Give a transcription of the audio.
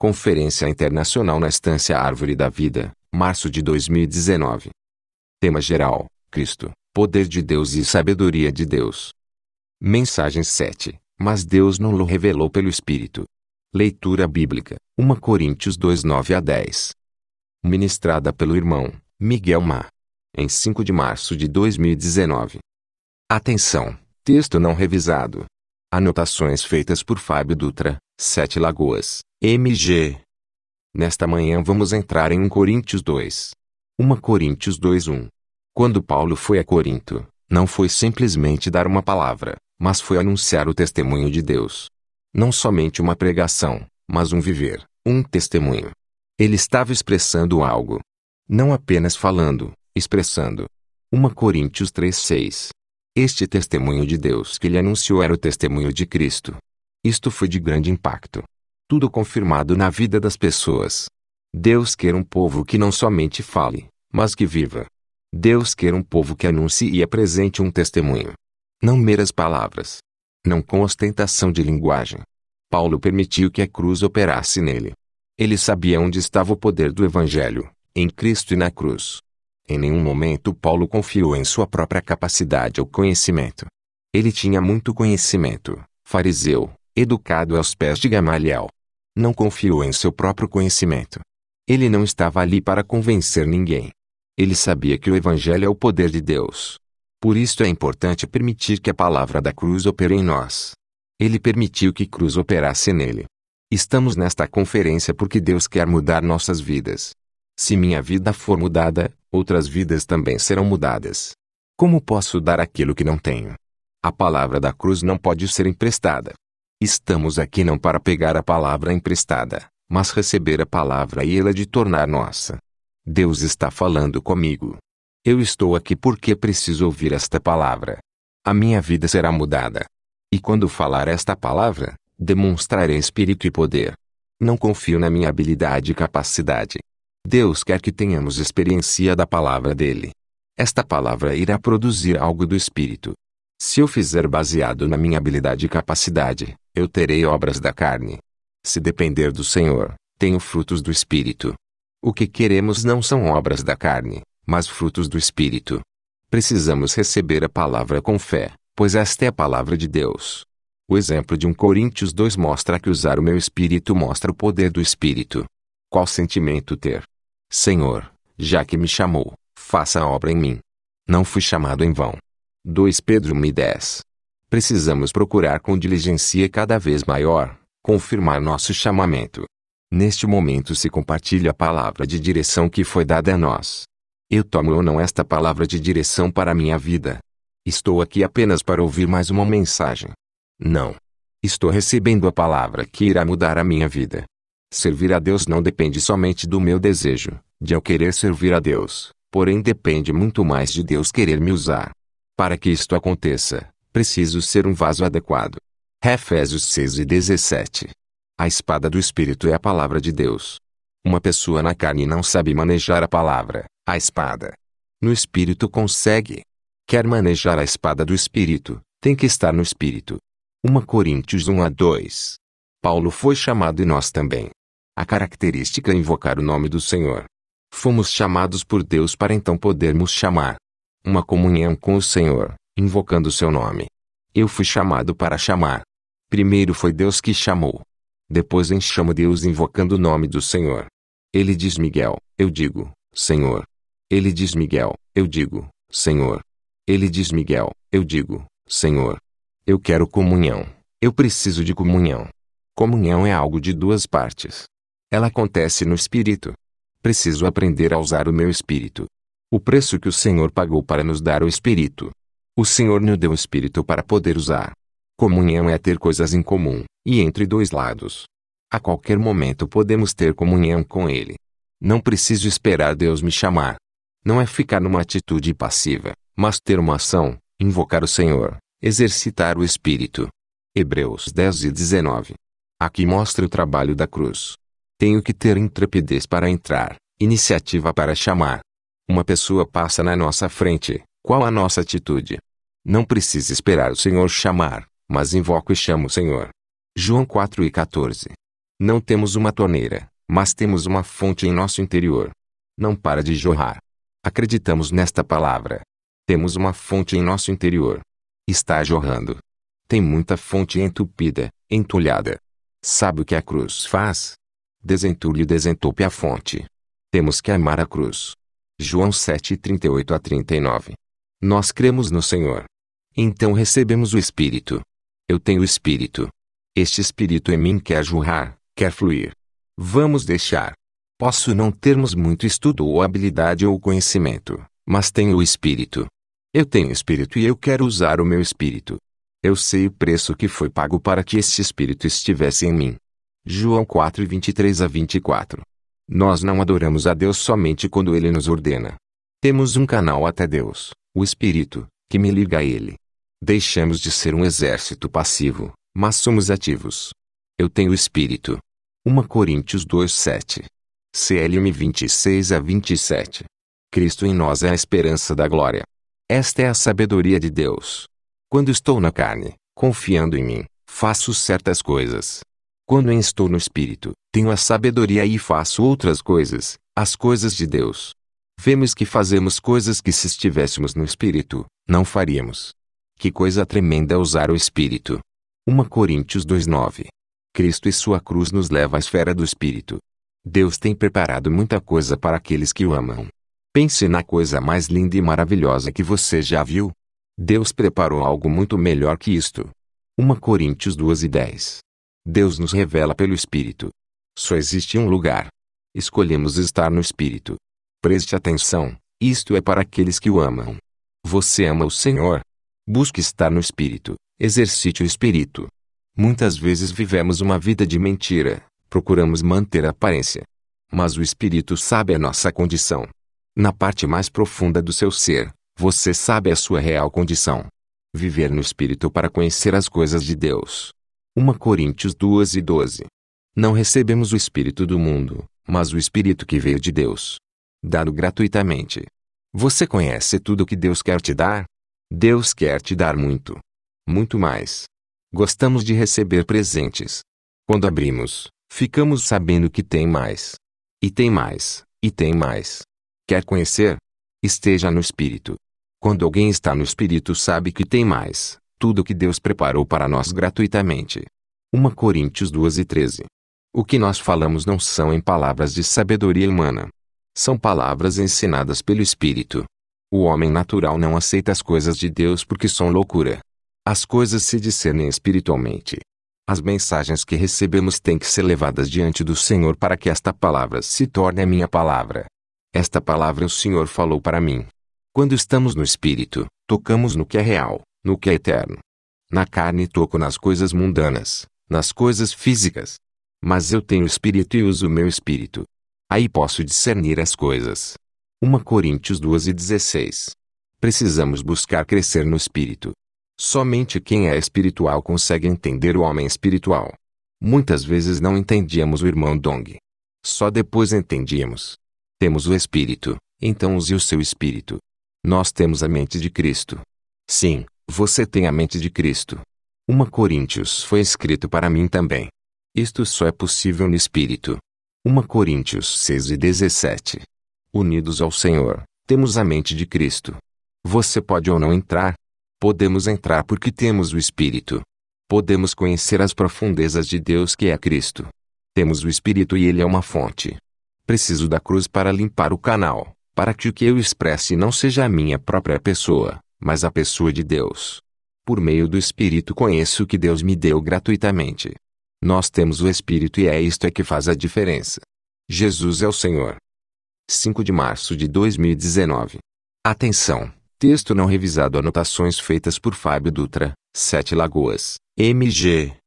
Conferência Internacional na Estância Árvore da Vida, março de 2019. Tema geral: Cristo, poder de Deus e sabedoria de Deus. Mensagem 7. Mas Deus não lhe revelou pelo Espírito. Leitura bíblica: 1 Coríntios 2:9 a 10. Ministrada pelo irmão Miguel Ma. Em 5 de março de 2019. Atenção: texto não revisado. Anotações feitas por Fábio Dutra Sete Lagoas, MG. Nesta manhã vamos entrar em 1 Coríntios 2. 1 Coríntios 2:1. Quando Paulo foi a Corinto, não foi simplesmente dar uma palavra, mas foi anunciar o testemunho de Deus. Não somente uma pregação, mas um viver, um testemunho. Ele estava expressando algo. Não apenas falando, expressando. 1 Coríntios 3:6. Este testemunho de Deus que ele anunciou era o testemunho de Cristo, isto foi de grande impacto. Tudo confirmado na vida das pessoas. Deus quer um povo que não somente fale, mas que viva. Deus quer um povo que anuncie e apresente um testemunho. Não meras palavras. Não com ostentação de linguagem. Paulo permitiu que a cruz operasse nele. Ele sabia onde estava o poder do Evangelho, em Cristo e na cruz. Em nenhum momento Paulo confiou em sua própria capacidade ou conhecimento. Ele tinha muito conhecimento, fariseu, educado aos pés de Gamaliel. Não confiou em seu próprio conhecimento. Ele não estava ali para convencer ninguém. Ele sabia que o Evangelho é o poder de Deus. Por isso é importante permitir que a palavra da cruz opere em nós. Ele permitiu que cruz operasse nele. Estamos nesta conferência porque Deus quer mudar nossas vidas. Se minha vida for mudada, outras vidas também serão mudadas. Como posso dar aquilo que não tenho? A palavra da cruz não pode ser emprestada. Estamos aqui não para pegar a palavra emprestada, mas receber a palavra e ela de tornar nossa. Deus está falando comigo. Eu estou aqui porque preciso ouvir esta palavra. A minha vida será mudada. E quando falar esta palavra, demonstrarei espírito e poder. Não confio na minha habilidade e capacidade. Deus quer que tenhamos experiência da palavra dele. Esta palavra irá produzir algo do espírito, se eu fizer baseado na minha habilidade e capacidade, eu terei obras da carne. Se depender do Senhor, tenho frutos do Espírito. O que queremos não são obras da carne, mas frutos do Espírito. Precisamos receber a palavra com fé, pois esta é a palavra de Deus. O exemplo de 1 Coríntios 2 mostra que usar o meu espírito mostra o poder do espírito. Qual sentimento ter? Senhor, já que me chamou, faça a obra em mim. Não fui chamado em vão. 2 Pedro 1:10. Precisamos procurar com diligência cada vez maior confirmar nosso chamamento. Neste momento se compartilha a palavra de direção que foi dada a nós. Eu tomo ou não esta palavra de direção para a minha vida? Estou aqui apenas para ouvir mais uma mensagem. Não. Estou recebendo a palavra que irá mudar a minha vida. Servir a Deus não depende somente do meu desejo, de eu querer servir a Deus, porém depende muito mais de Deus querer me usar. Para que isto aconteça, preciso ser um vaso adequado. Efésios 6 e 17. A espada do Espírito é a palavra de Deus. Uma pessoa na carne não sabe manejar a palavra, a espada. No Espírito consegue. Quer manejar a espada do Espírito, tem que estar no Espírito. 1 Coríntios 1 a 2. Paulo foi chamado e nós também. A característica é invocar o nome do Senhor. Fomos chamados por Deus para então podermos chamar, uma comunhão com o Senhor, invocando o seu nome. Eu fui chamado para chamar. Primeiro foi Deus que chamou. Depois enchamo Deus invocando o nome do Senhor. Ele diz Miguel, eu digo, Senhor. Ele diz Miguel, eu digo, Senhor. Ele diz Miguel, eu digo, Senhor. Eu quero comunhão. Eu preciso de comunhão. Comunhão é algo de duas partes. Ela acontece no espírito. Preciso aprender a usar o meu espírito o preço que o Senhor pagou para nos dar o Espírito. O Senhor nos deu o Espírito para poder usar. Comunhão é ter coisas em comum, e entre dois lados. A qualquer momento podemos ter comunhão com Ele. Não preciso esperar Deus me chamar. Não é ficar numa atitude passiva, mas ter uma ação, invocar o Senhor, exercitar o Espírito. Hebreus 10 e 19. Aqui mostra o trabalho da cruz. Tenho que ter intrepidez para entrar, iniciativa para chamar, uma pessoa passa na nossa frente, qual a nossa atitude? Não precisa esperar o Senhor chamar, mas invoco e chamo o Senhor. João 4 e 14. Não temos uma torneira, mas temos uma fonte em nosso interior. Não para de jorrar. Acreditamos nesta palavra. Temos uma fonte em nosso interior. Está jorrando. Tem muita fonte entupida, entulhada. Sabe o que a cruz faz? Desentulhe e desentupe a fonte. Temos que amar a cruz. João 38 a 39. Nós cremos no Senhor. Então recebemos o Espírito. Eu tenho o Espírito. Este Espírito em mim quer jorrar, quer fluir. Vamos deixar. Posso não termos muito estudo ou habilidade ou conhecimento, mas tenho o Espírito. Eu tenho Espírito e eu quero usar o meu Espírito. Eu sei o preço que foi pago para que este Espírito estivesse em mim. João 4, 23 a 24. Nós não adoramos a Deus somente quando Ele nos ordena. Temos um canal até Deus, o Espírito, que me liga a Ele. Deixamos de ser um exército passivo, mas somos ativos. Eu tenho o Espírito. 1 Coríntios 2:7. CLM 26 a 27. Cristo em nós é a esperança da glória. Esta é a sabedoria de Deus. Quando estou na carne, confiando em mim, faço certas coisas, quando estou no espírito, tenho a sabedoria e faço outras coisas, as coisas de Deus. Vemos que fazemos coisas que se estivéssemos no espírito, não faríamos. Que coisa tremenda usar o espírito. 1 Coríntios 2:9. Cristo e sua cruz nos leva à esfera do espírito. Deus tem preparado muita coisa para aqueles que o amam. Pense na coisa mais linda e maravilhosa que você já viu. Deus preparou algo muito melhor que isto. 1 Coríntios 2:10. Deus nos revela pelo Espírito. Só existe um lugar. Escolhemos estar no Espírito. Preste atenção, isto é para aqueles que o amam. Você ama o Senhor? Busque estar no Espírito, exercite o Espírito. Muitas vezes vivemos uma vida de mentira, procuramos manter a aparência. Mas o Espírito sabe a nossa condição. Na parte mais profunda do seu ser, você sabe a sua real condição. Viver no Espírito para conhecer as coisas de Deus 1 Coríntios 2 e 12. Não recebemos o Espírito do mundo, mas o Espírito que veio de Deus, dado gratuitamente. Você conhece tudo o que Deus quer te dar? Deus quer te dar muito. Muito mais. Gostamos de receber presentes. Quando abrimos, ficamos sabendo que tem mais. E tem mais, e tem mais. Quer conhecer? Esteja no Espírito. Quando alguém está no Espírito sabe que tem mais, tudo o que Deus preparou para nós gratuitamente. 1 Coríntios 2 e 13. O que nós falamos não são em palavras de sabedoria humana. São palavras ensinadas pelo Espírito. O homem natural não aceita as coisas de Deus porque são loucura. As coisas se discernem espiritualmente. As mensagens que recebemos têm que ser levadas diante do Senhor para que esta palavra se torne a minha palavra. Esta palavra o Senhor falou para mim. Quando estamos no Espírito, tocamos no que é real no que é eterno. Na carne toco nas coisas mundanas, nas coisas físicas. Mas eu tenho espírito e uso o meu espírito. Aí posso discernir as coisas. 1 Coríntios 2:16. Precisamos buscar crescer no espírito. Somente quem é espiritual consegue entender o homem espiritual. Muitas vezes não entendíamos o irmão Dong. Só depois entendíamos. Temos o espírito, então use o seu espírito. Nós temos a mente de Cristo. Sim, você tem a mente de Cristo. Uma Coríntios foi escrito para mim também. Isto só é possível no Espírito. 1 Coríntios 6 e 17. Unidos ao Senhor, temos a mente de Cristo. Você pode ou não entrar. Podemos entrar porque temos o Espírito. Podemos conhecer as profundezas de Deus que é Cristo. Temos o Espírito e ele é uma fonte. Preciso da cruz para limpar o canal, para que o que eu expresse não seja a minha própria pessoa, mas a pessoa de Deus. Por meio do Espírito conheço o que Deus me deu gratuitamente. Nós temos o Espírito e é isto é que faz a diferença. Jesus é o Senhor. 5 de março de 2019. Atenção! Texto não revisado. Anotações feitas por Fábio Dutra, Sete Lagoas, MG.